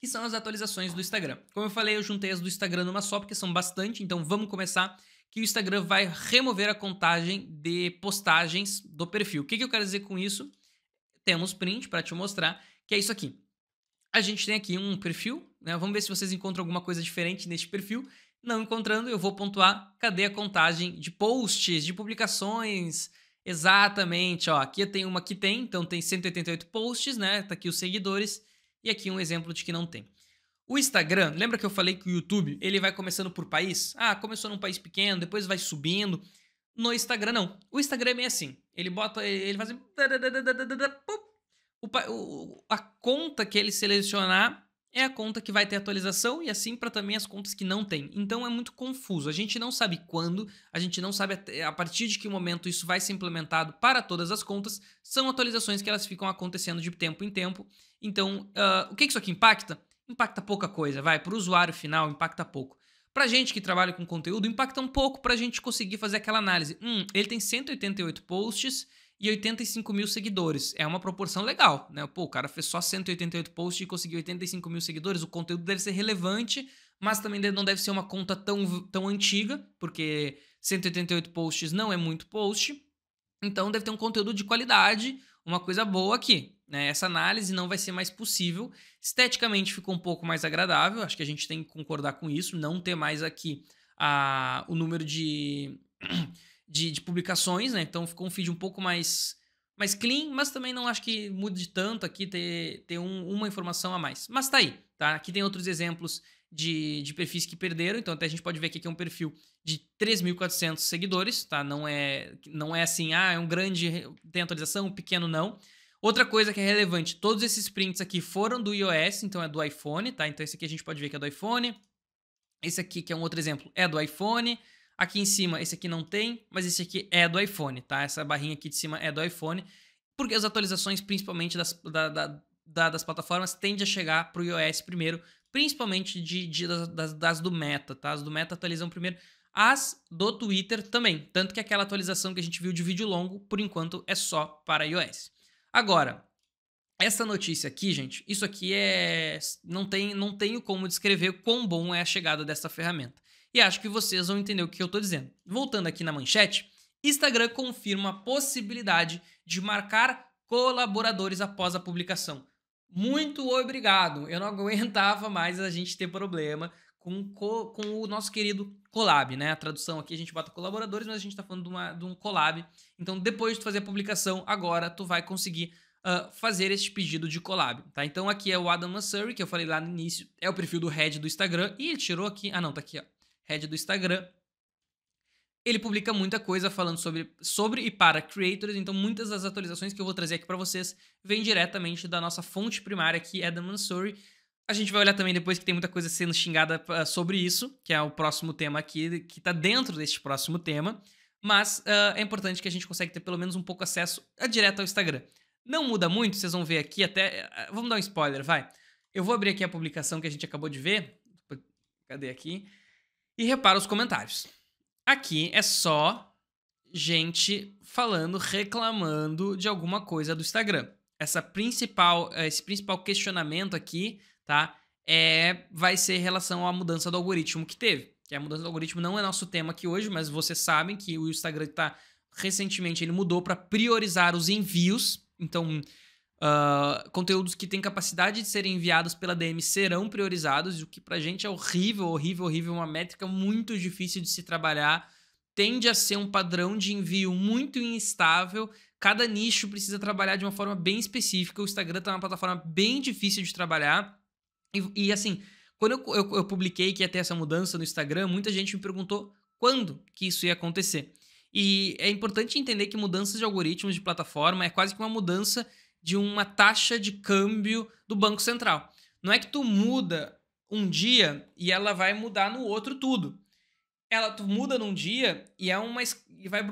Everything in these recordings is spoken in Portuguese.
que são as atualizações do Instagram. Como eu falei, eu juntei as do Instagram numa só, porque são bastante, então vamos começar que o Instagram vai remover a contagem de postagens do perfil. O que, que eu quero dizer com isso? Temos print para te mostrar, que é isso aqui. A gente tem aqui um perfil, né? vamos ver se vocês encontram alguma coisa diferente neste perfil. Não encontrando, eu vou pontuar cadê a contagem de posts, de publicações. Exatamente, ó, aqui tem uma que tem, então tem 188 posts, né? Tá aqui os seguidores e aqui um exemplo de que não tem. O Instagram, lembra que eu falei que o YouTube ele vai começando por país? Ah, começou num país pequeno, depois vai subindo. No Instagram, não. O Instagram é meio assim. Ele bota. Ele faz. Assim, a conta que ele selecionar é a conta que vai ter atualização e assim para também as contas que não tem. Então é muito confuso. A gente não sabe quando, a gente não sabe a partir de que momento isso vai ser implementado para todas as contas. São atualizações que elas ficam acontecendo de tempo em tempo então, uh, o que isso aqui impacta? Impacta pouca coisa, vai. Para o usuário final, impacta pouco. Para gente que trabalha com conteúdo, impacta um pouco para a gente conseguir fazer aquela análise. Hum, ele tem 188 posts e 85 mil seguidores. É uma proporção legal, né? Pô, o cara fez só 188 posts e conseguiu 85 mil seguidores. O conteúdo deve ser relevante, mas também não deve ser uma conta tão, tão antiga, porque 188 posts não é muito post. Então deve ter um conteúdo de qualidade, uma coisa boa aqui. Né? Essa análise não vai ser mais possível. Esteticamente ficou um pouco mais agradável, acho que a gente tem que concordar com isso, não ter mais aqui a, o número de, de, de publicações, né? Então ficou um feed um pouco mais mais clean, mas também não acho que mude tanto aqui ter, ter um, uma informação a mais. Mas tá aí, tá? Aqui tem outros exemplos de, de perfis que perderam, então até a gente pode ver que aqui é um perfil de 3.400 seguidores, tá? Não é, não é assim, ah, é um grande, tem atualização, um pequeno não. Outra coisa que é relevante, todos esses prints aqui foram do iOS, então é do iPhone, tá? Então esse aqui a gente pode ver que é do iPhone. Esse aqui, que é um outro exemplo, é do iPhone. Aqui em cima, esse aqui não tem, mas esse aqui é do iPhone, tá? Essa barrinha aqui de cima é do iPhone, porque as atualizações, principalmente das, da, da, da, das plataformas, tende a chegar para o iOS primeiro, principalmente de, de das, das, do Meta, tá? As do Meta atualizam primeiro, as do Twitter também. Tanto que aquela atualização que a gente viu de vídeo longo, por enquanto, é só para iOS. Agora, essa notícia aqui, gente, isso aqui é. Não, tem, não tenho como descrever quão bom é a chegada dessa ferramenta. E acho que vocês vão entender o que eu estou dizendo. Voltando aqui na manchete, Instagram confirma a possibilidade de marcar colaboradores após a publicação. Muito obrigado! Eu não aguentava mais a gente ter problema com, co, com o nosso querido collab, né? A tradução aqui a gente bota colaboradores, mas a gente está falando de, uma, de um collab. Então, depois de fazer a publicação, agora tu vai conseguir uh, fazer esse pedido de collab, tá? Então, aqui é o Adam Massuri, que eu falei lá no início, é o perfil do head do Instagram. E ele tirou aqui, ah não, tá aqui, ó, head do Instagram. Ele publica muita coisa falando sobre, sobre e para creators, então muitas das atualizações que eu vou trazer aqui para vocês vêm diretamente da nossa fonte primária, que é Adam Mansuri. A gente vai olhar também depois que tem muita coisa sendo xingada ah, sobre isso, que é o próximo tema aqui, que está dentro deste próximo tema. Mas uh, é importante que a gente consiga ter pelo menos um pouco acesso a, ah, direto ao Instagram. Não muda muito, vocês vão ver aqui até. vamos dar um spoiler, vai. Eu vou abrir aqui a publicação que a gente acabou de ver. Cadê aqui? E repara os comentários. Aqui é só gente falando, reclamando de alguma coisa do Instagram. Essa principal, esse principal questionamento aqui tá? É, vai ser em relação à mudança do algoritmo que teve. Que a mudança do algoritmo não é nosso tema aqui hoje, mas vocês sabem que o Instagram está recentemente ele mudou para priorizar os envios. Então, uh, conteúdos que têm capacidade de serem enviados pela DM serão priorizados, o que a gente é horrível, horrível, horrível, uma métrica muito difícil de se trabalhar. Tende a ser um padrão de envio muito instável. Cada nicho precisa trabalhar de uma forma bem específica. O Instagram tá uma plataforma bem difícil de trabalhar. E, e assim, quando eu, eu, eu, publiquei que ia ter essa mudança no Instagram, muita gente me perguntou quando que isso ia acontecer. E é importante entender que mudanças de algoritmos de plataforma é quase que uma mudança de uma taxa de câmbio do Banco Central. Não é que tu muda um dia e ela vai mudar no outro tudo. Ela tu muda num dia e é uma e vai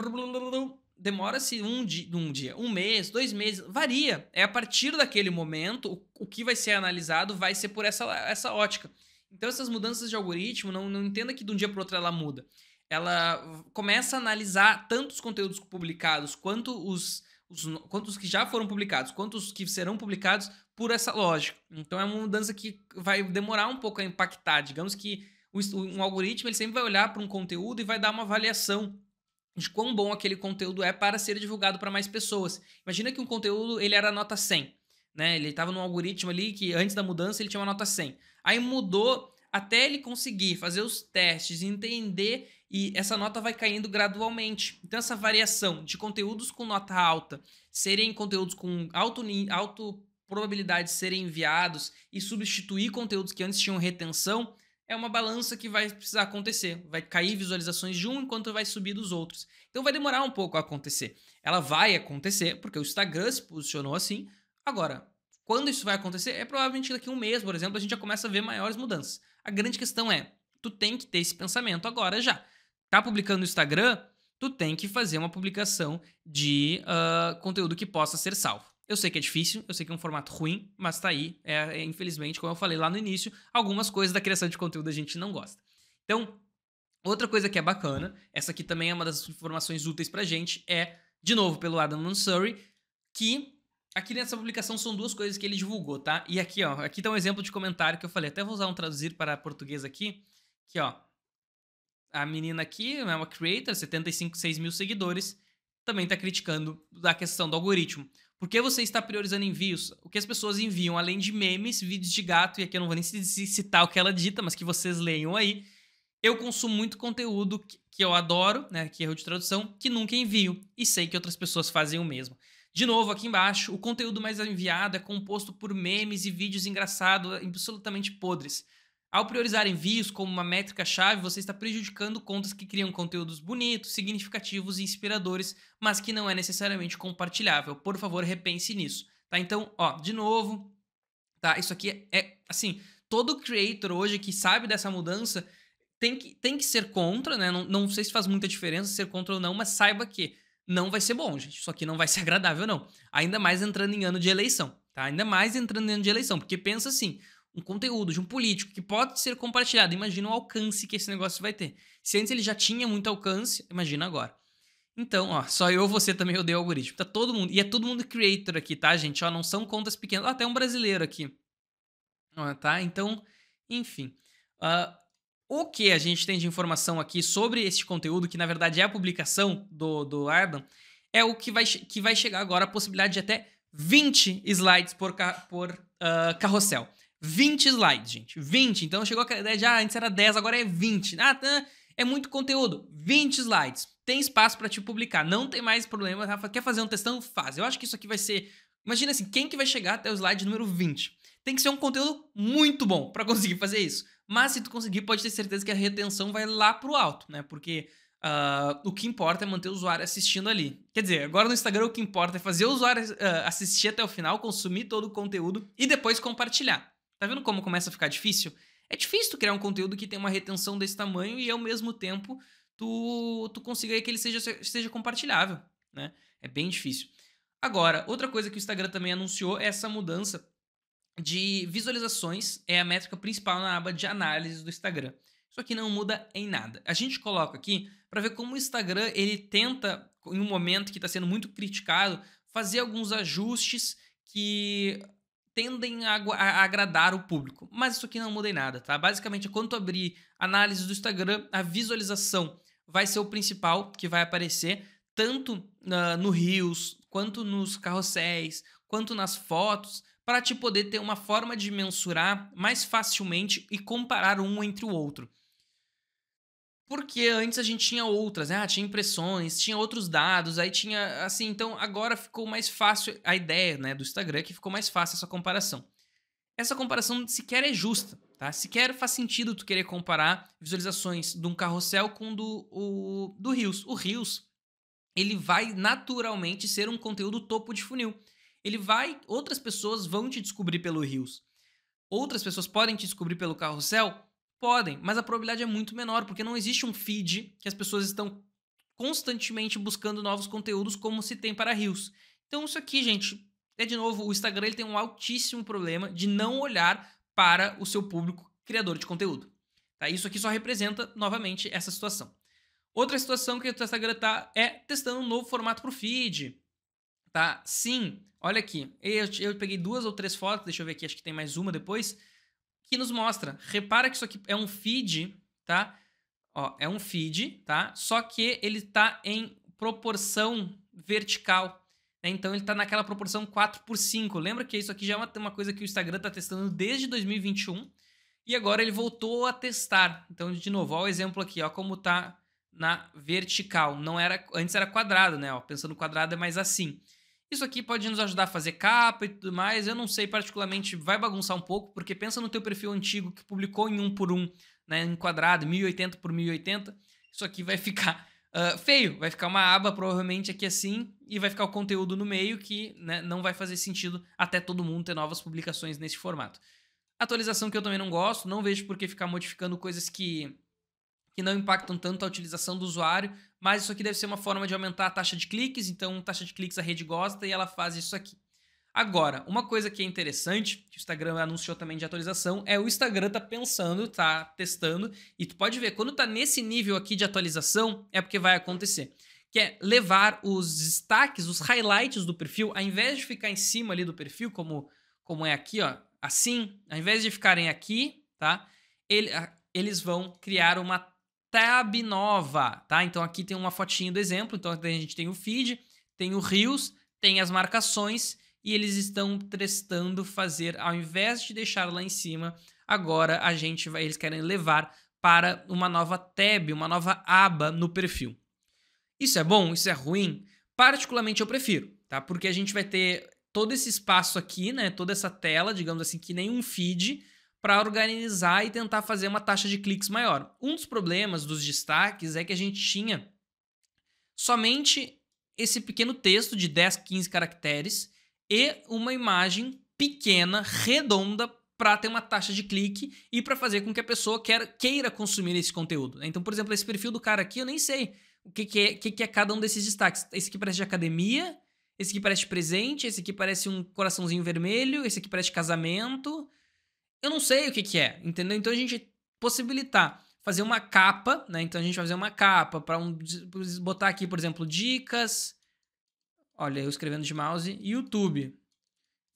demora-se um dia, um dia, um mês, dois meses, varia. É a partir daquele momento, o, que vai ser analisado vai ser por essa, essa ótica. Então, essas mudanças de algoritmo, não, não entenda que de um dia para outro ela muda. Ela começa a analisar tanto os conteúdos publicados quanto os, os, quanto os que já foram publicados, quanto os que serão publicados por essa lógica. Então, é uma mudança que vai demorar um pouco a impactar. Digamos que um algoritmo ele sempre vai olhar para um conteúdo e vai dar uma avaliação de quão bom aquele conteúdo é para ser divulgado para mais pessoas. Imagina que um conteúdo ele era nota 100, né? Ele estava num algoritmo ali que antes da mudança ele tinha uma nota 100. Aí mudou até ele conseguir fazer os testes, entender e essa nota vai caindo gradualmente. Então essa variação de conteúdos com nota alta serem conteúdos com alto, alto probabilidade de serem enviados e substituir conteúdos que antes tinham retenção é uma balança que vai precisar acontecer. Vai cair visualizações de um enquanto vai subir dos outros. Então vai demorar um pouco a acontecer. Ela vai acontecer, porque o Instagram se posicionou assim. Agora, quando isso vai acontecer, é provavelmente daqui a um mês, por exemplo, a gente já começa a ver maiores mudanças. A grande questão é, tu tem que ter esse pensamento agora já. Tá publicando no Instagram? Tu tem que fazer uma publicação de uh, conteúdo que possa ser salvo. Eu sei que é difícil, eu sei que é um formato ruim, mas tá aí. É, é, infelizmente, como eu falei lá no início, algumas coisas da criação de conteúdo a gente não gosta. Então, outra coisa que é bacana, essa aqui também é uma das informações úteis pra gente, é, de novo, pelo Adam Mansouri, que aqui nessa publicação são duas coisas que ele divulgou, tá? E aqui, ó, aqui tá um exemplo de comentário que eu falei, até vou usar um traduzir para português aqui, que, ó, a menina aqui é uma creator, 75, 6 mil seguidores, também tá criticando a questão do algoritmo. Por que você está priorizando envios? O que as pessoas enviam, além de memes, vídeos de gato, e aqui eu não vou nem citar o que ela dita, mas que vocês leiam aí. Eu consumo muito conteúdo que eu adoro, né, que é erro de tradução, que nunca envio, e sei que outras pessoas fazem o mesmo. De novo, aqui embaixo, o conteúdo mais enviado é composto por memes e vídeos engraçados absolutamente podres. Ao priorizar envios como uma métrica-chave, você está prejudicando contas que criam conteúdos bonitos, significativos e inspiradores, mas que não é necessariamente compartilhável. Por favor, repense nisso. Tá? Então, ó, de novo, tá? Isso aqui é, é assim, todo creator hoje que sabe dessa mudança tem que, tem que ser contra, né? Não, não sei se faz muita diferença ser contra ou não, mas saiba que não vai ser bom, gente. Isso aqui não vai ser agradável, não. Ainda mais entrando em ano de eleição, tá? Ainda mais entrando em ano de eleição, porque pensa assim, um conteúdo de um político que pode ser compartilhado, imagina o alcance que esse negócio vai ter. Se antes ele já tinha muito alcance, imagina agora. Então, ó, só eu, você também odeia o algoritmo. Tá todo mundo. E é todo mundo creator aqui, tá, gente? Ó, não são contas pequenas. Ó, até um brasileiro aqui. Ó, tá? Então, enfim. Uh, o que a gente tem de informação aqui sobre esse conteúdo, que na verdade é a publicação do, do Ardan, é o que vai, que vai chegar agora a possibilidade de até 20 slides por, por uh, carrossel. 20 slides, gente. 20. Então chegou a ideia de, ah, antes era 10, agora é 20. Ah, tá. é muito conteúdo. 20 slides. Tem espaço para te publicar. Não tem mais problema. Rafa, quer fazer um testão? Faz. Eu acho que isso aqui vai ser. Imagina assim, quem que vai chegar até o slide número 20? Tem que ser um conteúdo muito bom para conseguir fazer isso. Mas se tu conseguir, pode ter certeza que a retenção vai lá pro alto, né? Porque Uh, o que importa é manter o usuário assistindo ali. Quer dizer, agora no Instagram o que importa é fazer o usuário uh, assistir até o final, consumir todo o conteúdo e depois compartilhar. Tá vendo como começa a ficar difícil? É difícil tu criar um conteúdo que tem uma retenção desse tamanho e ao mesmo tempo tu, tu consiga que ele seja, seja compartilhável, né? É bem difícil. Agora, outra coisa que o Instagram também anunciou é essa mudança de visualizações, é a métrica principal na aba de análise do Instagram. Isso aqui não muda em nada. A gente coloca aqui para ver como o Instagram ele tenta, em um momento que está sendo muito criticado, fazer alguns ajustes que tendem a, a, agradar o público. Mas isso aqui não muda em nada, tá? Basicamente, é quando tu abrir análise do Instagram, a visualização vai ser o principal que vai aparecer, tanto uh, no Reels, quanto nos carrosséis, quanto nas fotos, para te poder ter uma forma de mensurar mais facilmente e comparar um entre o outro. Porque antes a gente tinha outras, né? Ah, tinha impressões, tinha outros dados, aí tinha assim, então agora ficou mais fácil a ideia, né, do Instagram que ficou mais fácil essa comparação. Essa comparação sequer é justa, tá? Sequer faz sentido tu querer comparar visualizações de um carrossel com do o, do Reels. O Reels, ele vai naturalmente ser um conteúdo topo de funil. Ele vai, outras pessoas vão te descobrir pelo Reels. Outras pessoas podem te descobrir pelo carrossel Podem, mas a probabilidade é muito menor, porque não existe um feed que as pessoas estão constantemente buscando novos conteúdos como se tem para rios. Então isso aqui, gente, é de novo, o Instagram ele tem um altíssimo problema de não olhar para o seu público criador de conteúdo. Tá? Isso aqui só representa, novamente, essa situação. Outra situação que o Instagram está é testando um novo formato para o feed. Tá? Sim, olha aqui. Eu, eu peguei duas ou três fotos, deixa eu ver aqui, acho que tem mais uma depois que nos mostra. Repara que isso aqui é um feed, tá? Ó, é um feed, tá? Só que ele está em proporção vertical. Né? Então ele está naquela proporção 4 por 5. Lembra que isso aqui já é uma, uma coisa que o Instagram está testando desde 2021 e agora ele voltou a testar. Então, de novo, ó, o exemplo aqui, ó, como tá na vertical. Não era, antes era quadrado, né? Ó, pensando quadrado é mais assim. Isso aqui pode nos ajudar a fazer capa e tudo mais. Eu não sei particularmente, vai bagunçar um pouco, porque pensa no teu perfil antigo que publicou em 1 por 1, né, em quadrado, 1080 por 1080. Isso aqui vai ficar uh, feio, vai ficar uma aba provavelmente aqui assim e vai ficar o conteúdo no meio que né, não vai fazer sentido até todo mundo ter novas publicações nesse formato. Atualização que eu também não gosto, não vejo por que ficar modificando coisas que que não impactam tanto a utilização do usuário, mas isso aqui deve ser uma forma de aumentar a taxa de cliques, então taxa de cliques a rede gosta e ela faz isso aqui. Agora, uma coisa que é interessante, que o Instagram anunciou também de atualização, é o Instagram tá pensando, tá testando, e tu pode ver, quando tá nesse nível aqui de atualização, é porque vai acontecer. Que é levar os destaques, os highlights do perfil, ao invés de ficar em cima ali do perfil, como, como é aqui, ó, assim, ao invés de ficarem aqui, tá? Ele, ah, eles vão criar uma tab nova, tá? Então aqui tem uma fotinha do exemplo, então a gente tem o feed, tem o rios, tem as marcações e eles estão testando fazer, ao invés de deixar lá em cima, agora a gente vai, eles querem levar para uma nova tab, uma nova aba no perfil. Isso é bom? Isso é ruim? Particularmente eu prefiro, tá? Porque a gente vai ter todo esse espaço aqui, né? Toda essa tela, digamos assim, que nem um feed, para organizar e tentar fazer uma taxa de cliques maior. Um dos problemas dos destaques é que a gente tinha somente esse pequeno texto de 10, 15 caracteres e uma imagem pequena, redonda, para ter uma taxa de clique e para fazer com que a pessoa quer, queira consumir esse conteúdo. Né? Então, por exemplo, esse perfil do cara aqui, eu nem sei o que, que, é, que, que é cada um desses destaques. Esse aqui parece de academia, esse aqui parece presente, esse aqui parece um coraçãozinho vermelho, esse aqui parece casamento, eu não sei o que, que é, entendeu? Então a gente possibilitar fazer uma capa, né? Então a gente vai fazer uma capa para um, botar aqui, por exemplo, dicas. Olha, eu escrevendo de mouse, YouTube.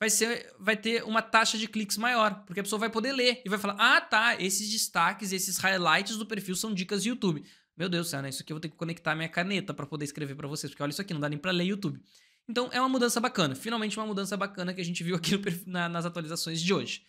Vai, ser, vai ter uma taxa de cliques maior, porque a pessoa vai poder ler e vai falar: ah, tá, esses destaques, esses highlights do perfil são dicas de YouTube. Meu Deus do céu, né? Isso aqui eu vou ter que conectar minha caneta para poder escrever para vocês, porque olha isso aqui, não dá nem para ler YouTube. Então é uma mudança bacana, finalmente uma mudança bacana que a gente viu aqui no, na, nas atualizações de hoje.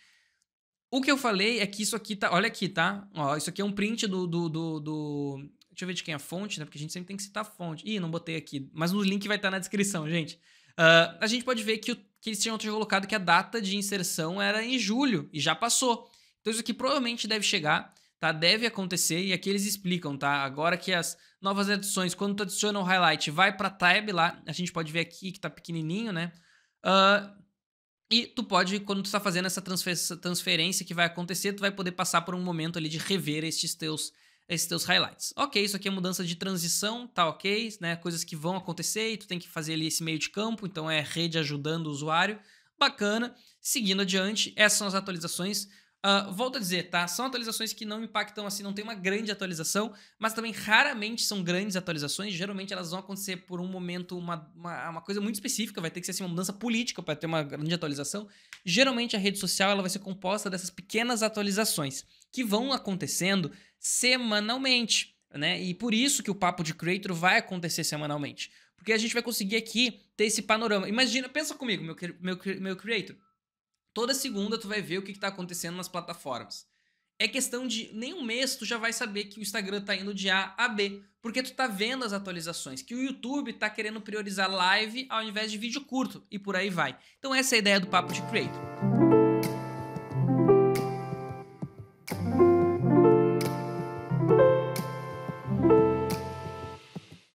O que eu falei é que isso aqui tá. Olha aqui, tá? Ó, isso aqui é um print do, do, do, do Deixa eu ver de quem é a fonte, né? Porque a gente sempre tem que citar a fonte. Ih, não botei aqui. Mas o link vai estar tá na descrição, gente. Uh, a gente pode ver que, o, que eles tinham colocado que a data de inserção era em julho e já passou. Então isso aqui provavelmente deve chegar, tá? Deve acontecer e aqui eles explicam, tá? Agora que as novas edições, quando tu adiciona o highlight, vai para tab lá. A gente pode ver aqui que tá pequenininho, né? Uh, e tu pode, quando tu está fazendo essa transferência que vai acontecer, tu vai poder passar por um momento ali de rever estes teus, esses teus highlights. Ok, isso aqui é mudança de transição, tá ok, né? Coisas que vão acontecer e tu tem que fazer ali esse meio de campo, então é rede ajudando o usuário. Bacana. Seguindo adiante, essas são as atualizações Uh, volto a dizer, tá? São atualizações que não impactam assim, não tem uma grande atualização, mas também raramente são grandes atualizações. Geralmente elas vão acontecer por um momento, uma, uma, uma coisa muito específica, vai ter que ser assim, uma mudança política para ter uma grande atualização. Geralmente a rede social ela vai ser composta dessas pequenas atualizações que vão acontecendo semanalmente, né? E por isso que o papo de creator vai acontecer semanalmente. Porque a gente vai conseguir aqui ter esse panorama. Imagina, pensa comigo, meu, meu, meu creator. Toda segunda tu vai ver o que está acontecendo nas plataformas. É questão de nem um mês tu já vai saber que o Instagram tá indo de A a B, porque tu tá vendo as atualizações, que o YouTube tá querendo priorizar live ao invés de vídeo curto e por aí vai. Então essa é a ideia do Papo de Creator.